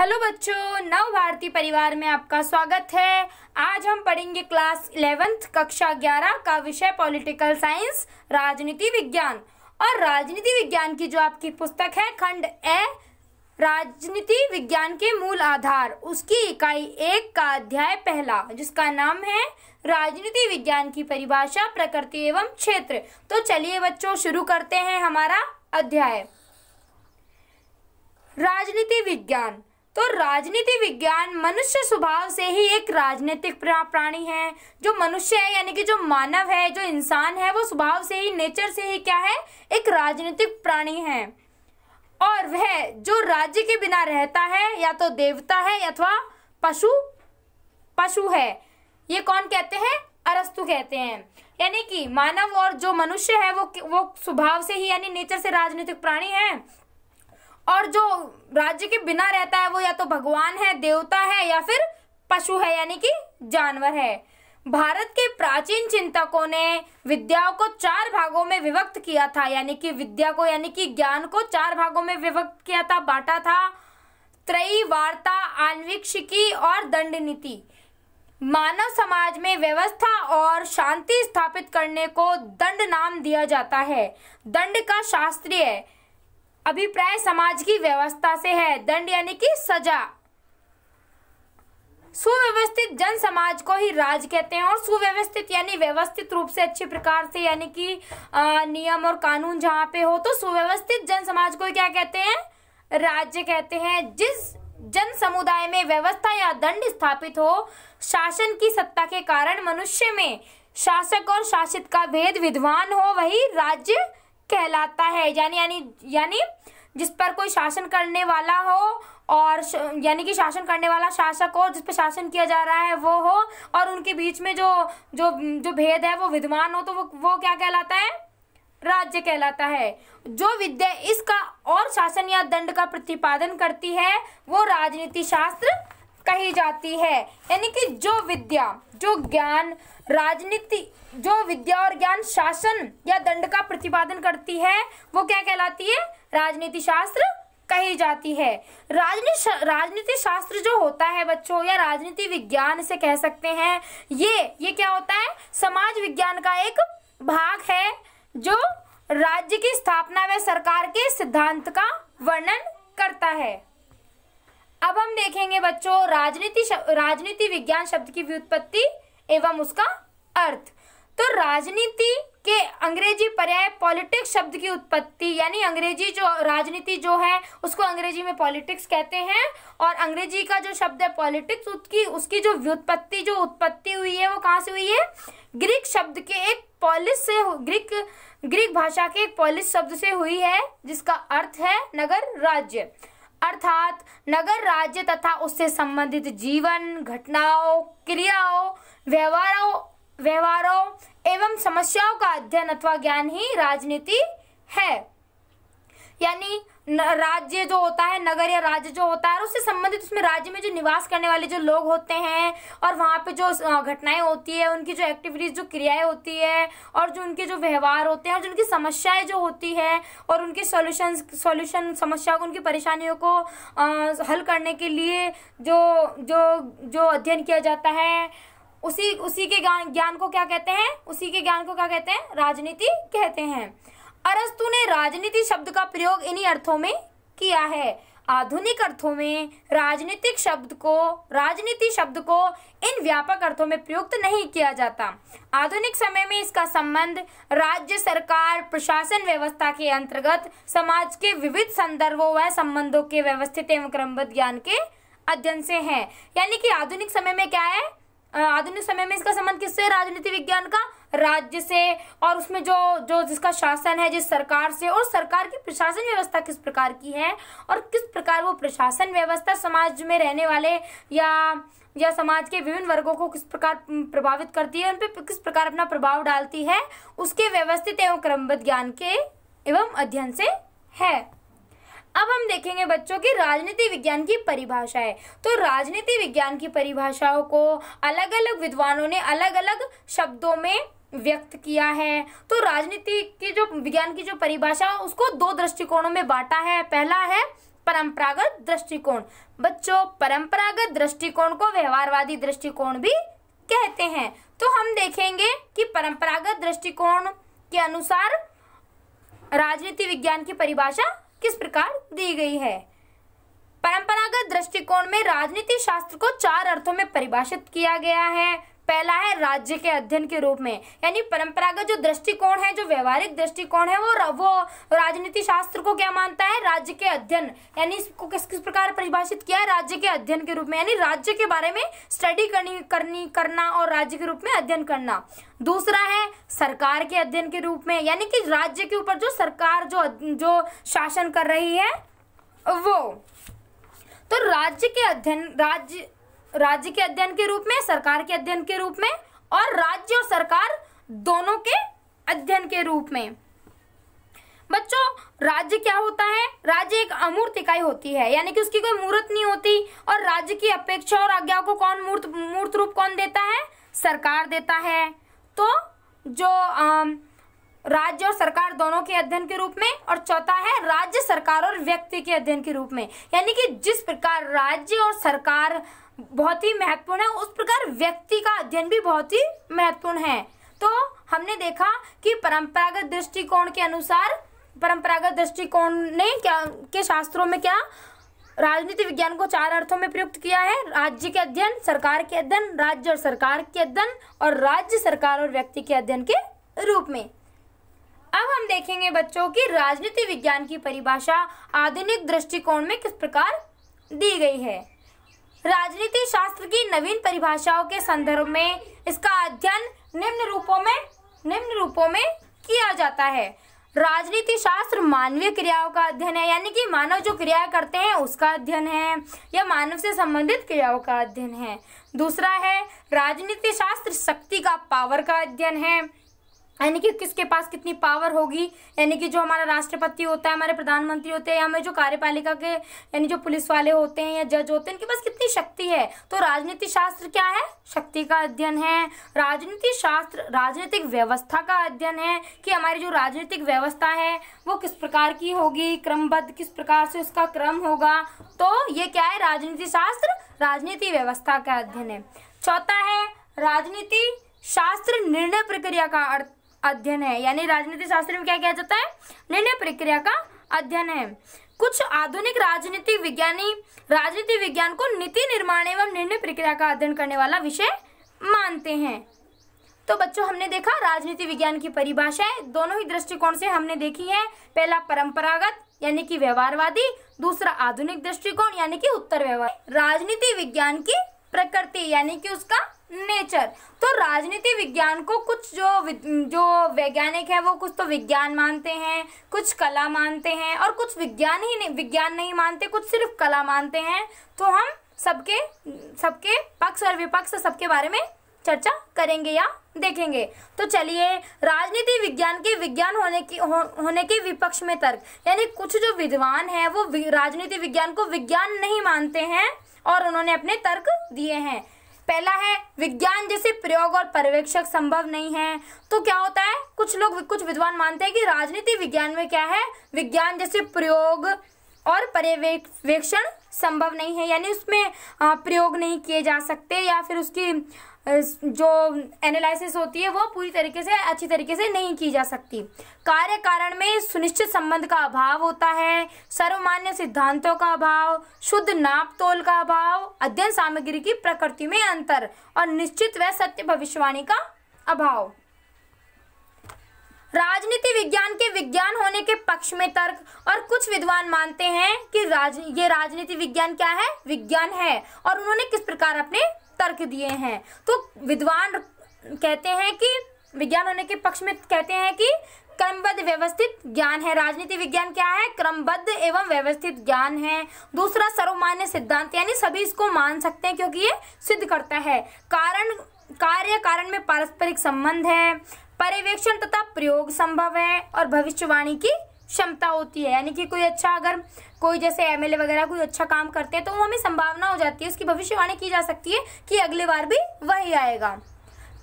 hello बच्चों नव भारती परिवार में आपका स्वागत है आज हम पढ़ेंगे क्लास इलेवेंथ कक्षा ग्यारह का विषय पॉलिटिकल साइंस राजनीति विज्ञान और राजनीति विज्ञान की जो आपकी पुस्तक है खंड ए राजनीति विज्ञान के मूल आधार उसकी इकाई एक का अध्याय पहला जिसका नाम है राजनीति विज्ञान की परिभाषा प्रकृति एवं क्षेत्र तो चलिए बच्चों शुरू करते हैं हमारा अध्याय राजनीति विज्ञान तो राजनीति विज्ञान मनुष्य स्वभाव से ही एक राजनीतिक प्राणी है जो मनुष्य है यानी कि जो मानव है जो इंसान है वो स्वभाव से ही नेचर से ही क्या है एक राजनीतिक प्राणी है और वह जो राज्य के बिना रहता है या तो देवता है अथवा पशु पशु है ये कौन कहते हैं अरस्तु कहते हैं यानी कि मानव और जो मनुष्य है वो वो स्वभाव से ही यानी नेचर से राजनीतिक प्राणी है और जो राज्य के बिना रहता है वो या तो भगवान है देवता है या फिर पशु है यानी कि जानवर है भारत के प्राचीन चिंतकों ने विद्याओं को चार भागों में विभक्त किया था यानी कि विद्या को यानी कि ज्ञान को चार भागों में विभक्त किया था बांटा था त्रयी वार्ता आन्वीक्षिकी और दंड नीति मानव समाज में व्यवस्था और शांति स्थापित करने को दंड नाम दिया जाता है दंड का शास्त्रीय अभिप्राय समाज की व्यवस्था से है दंड यानी कि सजा सुव्यवस्थित जन समाज को ही राज कहते हैं और सुव्यवस्थित यानी व्यवस्थित रूप से अच्छे प्रकार से यानी कि नियम और कानून जहां पे हो तो सुव्यवस्थित जन समाज को क्या कहते हैं राज्य कहते हैं जिस जन समुदाय में व्यवस्था या दंड स्थापित हो शासन की सत्ता के कारण मनुष्य में शासक और शासित का भेद विद्वान हो वही राज्य कहलाता है यानी यानी यानी जिस पर कोई शासन करने वाला हो और यानी कि शासन करने वाला शासक हो जिस पर शासन किया जा रहा है वो हो और उनके बीच में जो जो जो भेद है वो विद्वान हो तो वो वो क्या कहलाता है राज्य कहलाता है जो विद्या इसका और शासन या दंड का प्रतिपादन करती है वो राजनीति शास्त्र कही जाती है यानी कि जो विद्या जो ज्ञान राजनीति जो विद्या और ज्ञान शासन या दंड का प्रतिपादन करती है वो क्या कहलाती है राजनीति शास्त्र कही जाती है राजनीति राजनीति शास्त्र जो होता है बच्चों या राजनीति विज्ञान से कह सकते हैं ये ये क्या होता है समाज विज्ञान का एक भाग है जो राज्य की स्थापना व सरकार के सिद्धांत का वर्णन करता है अब हम देखेंगे बच्चों राजनीति राजनीति विज्ञान शब्द की व्युत्पत्ति एवं उसका अर्थ तो राजनीति के अंग्रेजी पर्याय पॉलिटिक्स शब्द की उत्पत्ति यानी अंग्रेजी जो राजनीति जो है उसको अंग्रेजी में पॉलिटिक्स कहते हैं और अंग्रेजी का जो शब्द है पॉलिटिक्स उसकी उसकी जो व्युत्पत्ति जो उत्पत्ति हुई है वो कहाँ से हुई है ग्रीक शब्द के एक पॉलिस से ग्रीक ग्रीक भाषा के एक पॉलिस शब्द से हुई है जिसका अर्थ है नगर राज्य अर्थात नगर राज्य तथा उससे संबंधित जीवन घटनाओं क्रियाओं व्यवहारों व्यवहारों एवं समस्याओं का अध्ययन अथवा ज्ञान ही राजनीति है यानी राज्य जो होता है नगर या राज्य जो होता है उससे संबंधित उसमें राज्य में जो निवास करने वाले जो लोग होते हैं और वहाँ पे जो घटनाएं होती है उनकी जो एक्टिविटीज जो क्रियाएं होती है और जो उनके जो व्यवहार होते हैं और जो उनकी समस्याएं जो होती है और उनके सॉल्यूशंस सॉल्यूशन समस्या को उनकी परेशानियों को आ, हल करने के लिए जो जो जो अध्ययन किया जाता है उसी उसी के ज्ञान ज्ञान को क्या कहते हैं उसी के ज्ञान को क्या कहते हैं राजनीति कहते हैं अरस्तु ने राजनीति शब्द का प्रयोग इन्हीं अर्थों में किया है आधुनिक अर्थों में राजनीतिक शब्द को राजनीति शब्द को इन व्यापक अर्थों में प्रयुक्त नहीं किया जाता आधुनिक समय में इसका संबंध राज्य सरकार प्रशासन व्यवस्था के अंतर्गत समाज के विविध संदर्भों व संबंधों के व्यवस्थित एवं क्रमबद्ध ज्ञान के अध्ययन से है यानी कि आधुनिक समय में क्या है आधुनिक समय में इसका संबंध किससे राजनीति विज्ञान का राज्य से और उसमें जो जो जिसका शासन है जिस सरकार से और सरकार की प्रशासन व्यवस्था किस प्रकार की है और किस प्रकार वो प्रशासन व्यवस्था समाज में रहने वाले या या समाज के विभिन्न वर्गों को किस प्रकार प्रभावित करती है उन पर किस प्रकार अपना प्रभाव डालती है उसके व्यवस्थित एवं क्रमबद्ध ज्ञान के एवं अध्ययन से है अब हम देखेंगे बच्चों की राजनीति विज्ञान की परिभाषा है तो राजनीति विज्ञान की परिभाषाओं को अलग अलग विद्वानों ने अलग अलग शब्दों में व्यक्त किया है तो राजनीति की जो विज्ञान की जो परिभाषा उसको दो दृष्टिकोणों में बांटा है पहला है परंपरागत दृष्टिकोण बच्चों परंपरागत दृष्टिकोण को व्यवहारवादी दृष्टिकोण भी कहते हैं तो हम देखेंगे कि परंपरागत दृष्टिकोण के अनुसार राजनीति विज्ञान की परिभाषा किस प्रकार दी गई है परंपरागत दृष्टिकोण में राजनीति शास्त्र को चार अर्थों में परिभाषित किया गया है पहला है राज्य के अध्ययन के रूप में यानी परंपरागत जो दृष्टिकोण है जो व्यवहारिक दृष्टिकोण है वो वो राजनीति शास्त्र को क्या मानता है राज्य के अध्ययन यानी इसको किस किस प्रकार परिभाषित किया है राज्य के अध्ययन के रूप में यानी राज्य के बारे में स्टडी करनी करनी करना और राज्य के रूप में अध्ययन करना दूसरा है सरकार के अध्ययन के रूप में यानी कि राज्य के ऊपर जो सरकार जो जो शासन कर रही है वो तो राज्य के अध्ययन राज्य राज्य के अध्ययन के रूप में सरकार के अध्ययन के रूप में और राज्य और सरकार दोनों के अध्ययन के रूप में बच्चों राज्य क्या होता है राज्य एक अमूर्त इकाई होती है यानी कि उसकी कोई मूर्त नहीं होती और राज्य की अपेक्षा और आज्ञाओं को कौन मूर्त मूर्त रूप कौन देता है सरकार देता है तो जो राज्य और सरकार दोनों के अध्ययन के रूप में और चौथा है राज्य सरकार और व्यक्ति के अध्ययन के रूप में यानी कि जिस प्रकार राज्य और सरकार बहुत ही महत्वपूर्ण है उस प्रकार व्यक्ति का अध्ययन भी बहुत ही महत्वपूर्ण है तो हमने देखा कि परंपरागत दृष्टिकोण के अनुसार परंपरागत दृष्टिकोण ने क्या के शास्त्रों में क्या राजनीति विज्ञान को चार अर्थों में प्रयुक्त किया है राज्य के अध्ययन सरकार के अध्ययन राज्य और सरकार के अध्ययन और राज्य सरकार और व्यक्ति के अध्ययन के रूप में अब हम देखेंगे बच्चों की राजनीति विज्ञान की परिभाषा आधुनिक दृष्टिकोण में किस प्रकार दी गई है राजनीति शास्त्र की नवीन परिभाषाओं के संदर्भ में इसका अध्ययन निम्न रूपों में निम्न रूपों में किया जाता है राजनीति शास्त्र मानवीय क्रियाओं का अध्ययन है यानी कि मानव जो क्रिया करते हैं उसका अध्ययन है या मानव से संबंधित क्रियाओं का अध्ययन है दूसरा है राजनीति शास्त्र शक्ति का पावर का अध्ययन है यानी कि किसके पास कितनी पावर होगी यानी कि जो हमारा राष्ट्रपति होता है हमारे प्रधानमंत्री होते हैं या हमें जो कार्यपालिका के यानी जो पुलिस वाले होते हैं या जज होते हैं उनके पास कितनी शक्ति है तो राजनीति शास्त्र क्या है शक्ति का अध्ययन है राजनीति शास्त्र राजनीतिक व्यवस्था का अध्ययन है कि हमारी जो राजनीतिक व्यवस्था है वो किस प्रकार की होगी क्रमबद्ध किस प्रकार से उसका क्रम होगा तो ये क्या है राजनीति शास्त्र राजनीति व्यवस्था का अध्ययन है चौथा है राजनीति शास्त्र निर्णय प्रक्रिया का अर्थ अध्ययन है यानी राजनीति शास्त्र में क्या कहा जाता है निर्णय प्रक्रिया का अध्ययन है कुछ आधुनिक राजनीति विज्ञानी राजनीति विज्ञान को नीति निर्माण एवं निर्णय प्रक्रिया का अध्ययन करने वाला विषय मानते हैं तो बच्चों हमने देखा राजनीति विज्ञान की परिभाषाएं दोनों ही दृष्टिकोण से हमने देखी है पहला परंपरागत यानी कि व्यवहारवादी दूसरा आधुनिक दृष्टिकोण यानी कि उत्तर व्यवहार राजनीति विज्ञान की प्रकृति यानी कि उसका नेचर तो राजनीति विज्ञान को कुछ जो जो वैज्ञानिक है वो कुछ तो विज्ञान मानते हैं कुछ कला मानते हैं और कुछ विज्ञान ही नहीं विज्ञान नहीं मानते कुछ सिर्फ कला मानते हैं तो हम सबके सबके पक्ष और विपक्ष सबके बारे में चर्चा करेंगे या देखेंगे तो चलिए राजनीति विज्ञान के विज्ञान होने की हो, होने के विपक्ष में तर्क यानी कुछ जो विद्वान हैं वो राजनीति विज्ञान को विज्ञान नहीं मानते हैं और उन्होंने अपने तर्क दिए हैं पहला है विज्ञान जैसे प्रयोग और पर्यवेक्षक संभव नहीं है तो क्या होता है कुछ लोग कुछ विद्वान मानते हैं कि राजनीति विज्ञान में क्या है विज्ञान जैसे प्रयोग और पर्यवेक्षण संभव नहीं है यानी उसमें प्रयोग नहीं किए जा सकते या फिर उसकी जो एनालिसिस होती है वो पूरी तरीके से अच्छी तरीके से नहीं की जा सकती कार्य कारण में सुनिश्चित संबंध का अभाव होता है सर्वमान्य सिद्धांतों का अभाव शुद्ध नाप तोल का अभाव अध्ययन सामग्री की प्रकृति में अंतर और निश्चित व सत्य भविष्यवाणी का अभाव राजनीति विज्ञान के विज्ञान होने के पक्ष में तर्क और कुछ विद्वान मानते हैं कि राज ये राजनीति विज्ञान क्या है विज्ञान है और उन्होंने किस प्रकार अपने तर्क दिए हैं तो विद्वान कहते हैं कि विज्ञान होने के पक्ष में कहते हैं कि क्रमबद्ध व्यवस्थित ज्ञान है राजनीति विज्ञान क्या है क्रमबद्ध एवं व्यवस्थित ज्ञान है दूसरा सर्वमान्य सिद्धांत यानी सभी इसको मान सकते हैं क्योंकि ये सिद्ध करता है कारण कार्य कारण में पारस्परिक संबंध है पर्यवेक्षण तथा प्रयोग संभव है और भविष्यवाणी की क्षमता होती है यानी कि कोई अच्छा अगर कोई जैसे एमएलए वगैरह कोई अच्छा काम करते हैं तो वो हमें संभावना हो जाती है उसकी भविष्यवाणी की जा सकती है कि अगली बार भी वही आएगा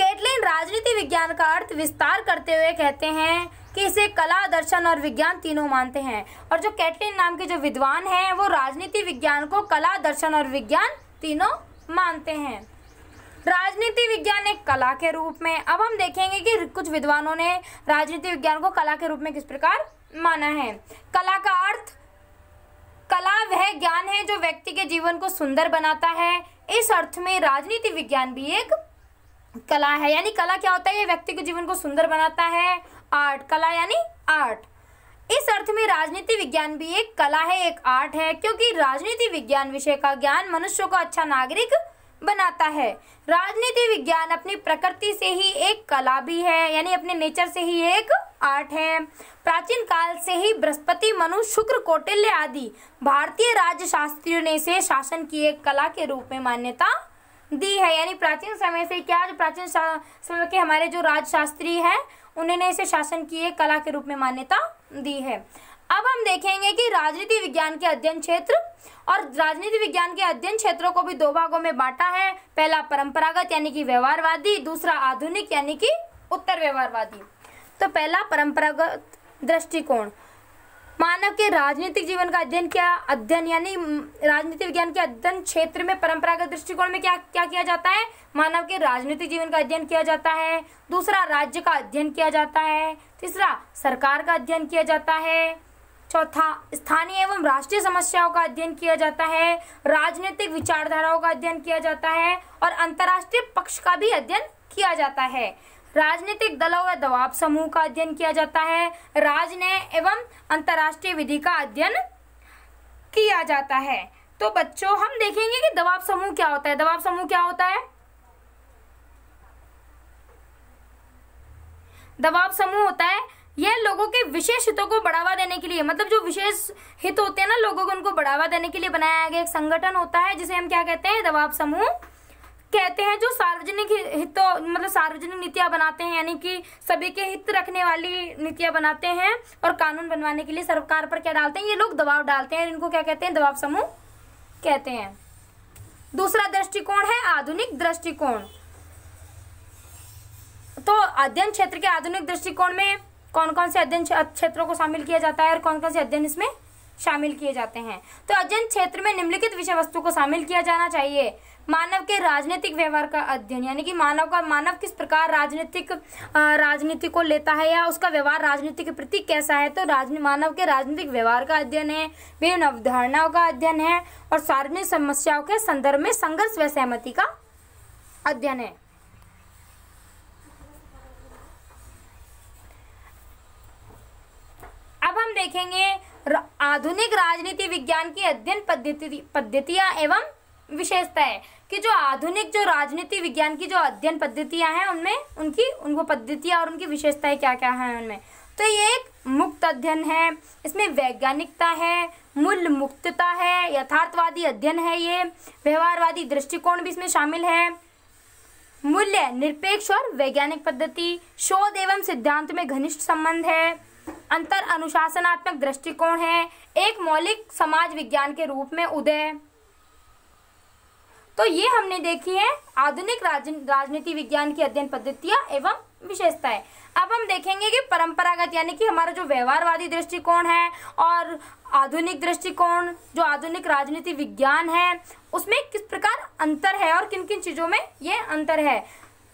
कैटलिन राजनीति विज्ञान का अर्थ विस्तार करते हुए कहते हैं कि इसे कला दर्शन और विज्ञान तीनों मानते हैं और जो कैटलिन नाम के जो विद्वान हैं वो राजनीति विज्ञान को कला दर्शन और विज्ञान तीनों मानते हैं राजनीति विज्ञान एक कला के रूप में अब हम देखेंगे कि कुछ विद्वानों ने राजनीति विज्ञान को कला के रूप में किस प्रकार माना है कला का अर्थ कला वह ज्ञान है जो व्यक्ति के जीवन को सुंदर बनाता है इस अर्थ में राजनीति विज्ञान भी एक कला है यानी कला क्या होता है ये व्यक्ति के जीवन को सुंदर बनाता है आर्ट कला यानी आर्ट इस अर्थ में राजनीति विज्ञान भी एक कला है एक आर्ट है क्योंकि राजनीति विज्ञान विषय का ज्ञान मनुष्य को अच्छा नागरिक बनाता है राजनीति विज्ञान अपनी प्रकृति से ही एक कला भी है यानी अपने नेचर से ही एक आर्ट है प्राचीन काल से ही बृहस्पति मनु शुक्र कौटिल्य आदि भारतीय राज्य शास्त्रियों ने इसे शासन की एक कला के रूप में मान्यता दी है यानी प्राचीन समय से क्या जो प्राचीन समय के हमारे जो राजशास्त्री हैं उन्होंने इसे शासन की एक कला के रूप में मान्यता दी है अब हम देखेंगे कि राजनीति विज्ञान के अध्ययन क्षेत्र और राजनीति विज्ञान के अध्ययन क्षेत्रों को भी दो भागों में बांटा है पहला परंपरागत यानी कि व्यवहारवादी दूसरा आधुनिक यानी कि उत्तर व्यवहारवादी तो पहला परंपरागत दृष्टिकोण मानव के राजनीतिक जीवन का अध्ययन क्या अध्ययन यानी राजनीति विज्ञान के अध्ययन क्षेत्र में परंपरागत दृष्टिकोण में क्या क्या किया जाता है मानव के राजनीतिक जीवन का अध्ययन किया जाता है दूसरा राज्य का अध्ययन किया जाता है तीसरा सरकार का अध्ययन किया जाता है चौथा स्थानीय एवं राष्ट्रीय समस्याओं का अध्ययन किया जाता है राजनीतिक विचारधाराओं का अध्ययन किया जाता है और अंतर्राष्ट्रीय पक्ष का भी अध्ययन किया जाता है राजनीतिक दलों व दबाव समूह का अध्ययन किया जाता है राजनय एवं अंतर्राष्ट्रीय विधि का अध्ययन किया जाता है तो बच्चों हम देखेंगे कि दबाव समूह क्या होता है दबाव समूह क्या होता है दबाव समूह होता है यह लोगों के विशेष हितों को बढ़ावा देने के लिए मतलब जो विशेष हित होते हैं ना लोगों को उनको बढ़ावा देने के लिए बनाया गया एक संगठन होता है जिसे हम क्या कहते हैं दबाव समूह कहते हैं जो सार्वजनिक हितों मतलब सार्वजनिक नीतियां बनाते हैं यानी कि सभी के हित रखने वाली नीतियां बनाते हैं और कानून बनवाने के लिए सरकार पर क्या डालते हैं ये लोग दबाव डालते हैं इनको क्या कहते हैं दबाव समूह कहते हैं दूसरा दृष्टिकोण है आधुनिक दृष्टिकोण तो अध्ययन क्षेत्र के आधुनिक दृष्टिकोण में कौन कौन से अध्ययन क्षेत्रों को शामिल किया जाता है और कौन कौन से अध्ययन इसमें शामिल किए जाते हैं तो अध्ययन क्षेत्र में निम्नलिखित विषय वस्तु को शामिल किया जाना चाहिए मानव के राजनीतिक व्यवहार का अध्ययन यानी कि मानव का मानव किस प्रकार राजनीतिक राजनीति को लेता है या उसका व्यवहार राजनीति के प्रति कैसा है तो राजनी मानव के राजनीतिक व्यवहार का अध्ययन है विभिन्न अवधारणाओं का अध्ययन है और सार्वजनिक समस्याओं के संदर्भ में संघर्ष व सहमति का अध्ययन है अब हम देखेंगे आधुनिक राजनीति विज्ञान की अध्ययन पद्धति पद्धतियाँ एवं विशेषताएं कि जो आधुनिक जो राजनीति विज्ञान की जो अध्ययन पद्धतियां हैं उनमें उनकी उनको पद्धतियां और उनकी विशेषताएं क्या क्या हैं उनमें तो ये एक मुक्त अध्ययन है इसमें वैज्ञानिकता है मूल्य मुक्तता है यथार्थवादी अध्ययन है ये व्यवहारवादी दृष्टिकोण भी इसमें शामिल है मूल्य निरपेक्ष और वैज्ञानिक पद्धति शोध एवं सिद्धांत में घनिष्ठ संबंध है अंतर अनुशासनात्मक दृष्टिकोण है एक मौलिक समाज विज्ञान के रूप में उदय तो ये हमने देखी है आधुनिक राज, राजनीति विज्ञान की अध्ययन पद्धतियां एवं विशेषताएं अब हम देखेंगे कि परंपरागत यानी कि हमारा जो व्यवहारवादी दृष्टिकोण है और आधुनिक दृष्टिकोण जो आधुनिक राजनीति विज्ञान है उसमें किस प्रकार अंतर है और किन किन चीज़ों में ये अंतर है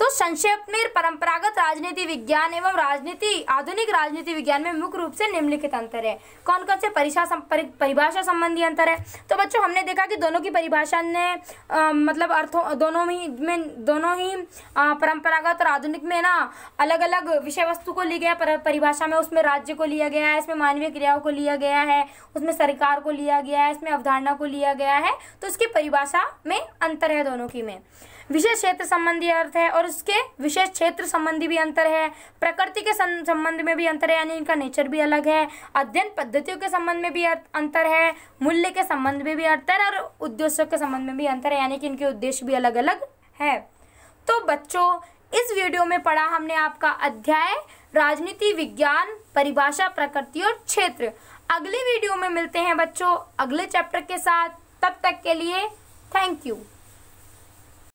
तो संक्षेप में परंपरागत राजनीति विज्ञान एवं राजनीति आधुनिक राजनीति विज्ञान में मुख्य रूप से निम्नलिखित अंतर है कौन कौन से परिभाषा परिभाषा संबंधी अंतर है तो बच्चों हमने देखा कि दोनों की परिभाषा ने आ, मतलब अर्थों दोनों ही में दोनों ही परंपरागत और आधुनिक में ना अलग अलग विषय वस्तु को लिया गया पर, परिभाषा में उसमें राज्य को लिया गया है इसमें मानवीय क्रियाओं को लिया गया है उसमें सरकार को लिया गया है इसमें अवधारणा को लिया गया है तो उसकी परिभाषा में अंतर है दोनों की में विशेष क्षेत्र संबंधी अर्थ है और उसके विशेष क्षेत्र संबंधी भी अंतर है प्रकृति के संबंध में भी अंतर है यानी इनका नेचर भी अलग है अध्ययन पद्धतियों के संबंध में भी अंतर है मूल्य के संबंध में भी अंतर है और उद्देश्यों के संबंध में भी अंतर है यानी कि इनके उद्देश्य भी अलग अलग है तो बच्चों इस वीडियो में पढ़ा हमने आपका अध्याय राजनीति विज्ञान परिभाषा प्रकृति और क्षेत्र अगले वीडियो में मिलते हैं बच्चों अगले चैप्टर के साथ तब तक के लिए थैंक यू